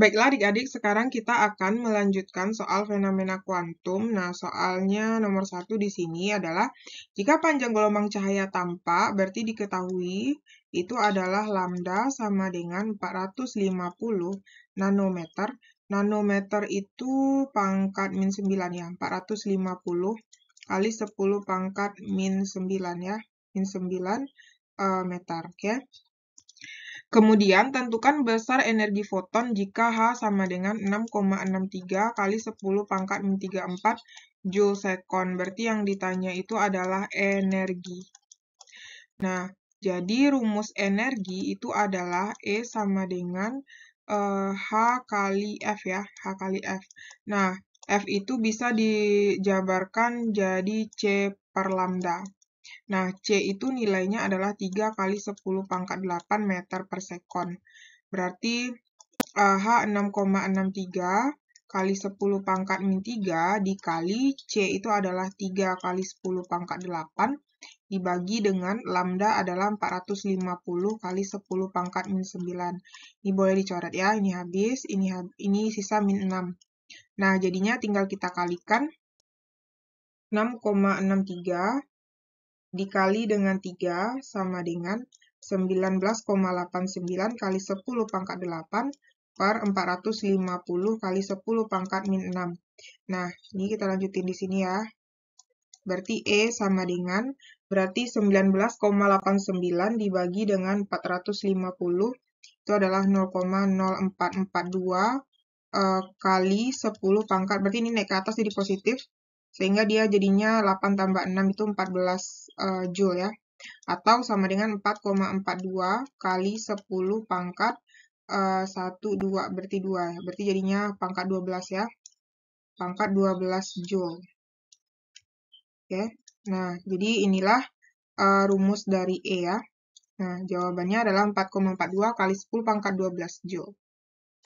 Baiklah adik-adik, sekarang kita akan melanjutkan soal fenomena kuantum. Nah, soalnya nomor satu di sini adalah jika panjang gelombang cahaya tampak, berarti diketahui itu adalah lambda sama dengan 450 nanometer. Nanometer itu pangkat min 9 ya, 450 kali 10 pangkat min 9 ya, min 9 uh, eh, meter. Okay? Kemudian, tentukan besar energi foton jika H sama dengan 6,63 kali 10 pangkat 34 joule sekon. Berarti yang ditanya itu adalah energi. Nah, jadi rumus energi itu adalah E sama dengan eh, H kali F ya, H kali F. Nah, F itu bisa dijabarkan jadi C per lambda. Nah, C itu nilainya adalah 3 kali 10 pangkat 8 meter per sekon. Berarti uh, H 6,63 kali 10 pangkat min 3 dikali C itu adalah 3 kali 10 pangkat 8 dibagi dengan lambda adalah 450 kali 10 pangkat min 9. Ini boleh dicoret ya, ini habis, ini, hab ini sisa min 6. Nah, jadinya tinggal kita kalikan 6,63 dikali dengan 3 sama dengan 19,89 kali 10 pangkat 8 per 450 kali 10 pangkat min 6. Nah, ini kita lanjutin di sini ya. Berarti E sama dengan, berarti 19,89 dibagi dengan 450, itu adalah 0,0442 eh, kali 10 pangkat, berarti ini naik ke atas jadi positif, sehingga dia jadinya 8 tambah 6 itu 14 uh, eh, Joule ya. Atau sama dengan 4,42 kali 10 pangkat uh, 1, 2, berarti 2 ya. Berarti jadinya pangkat 12 ya. Pangkat 12 Joule. Oke, okay. nah jadi inilah uh, rumus dari E ya. Nah, jawabannya adalah 4,42 kali 10 pangkat 12 Joule.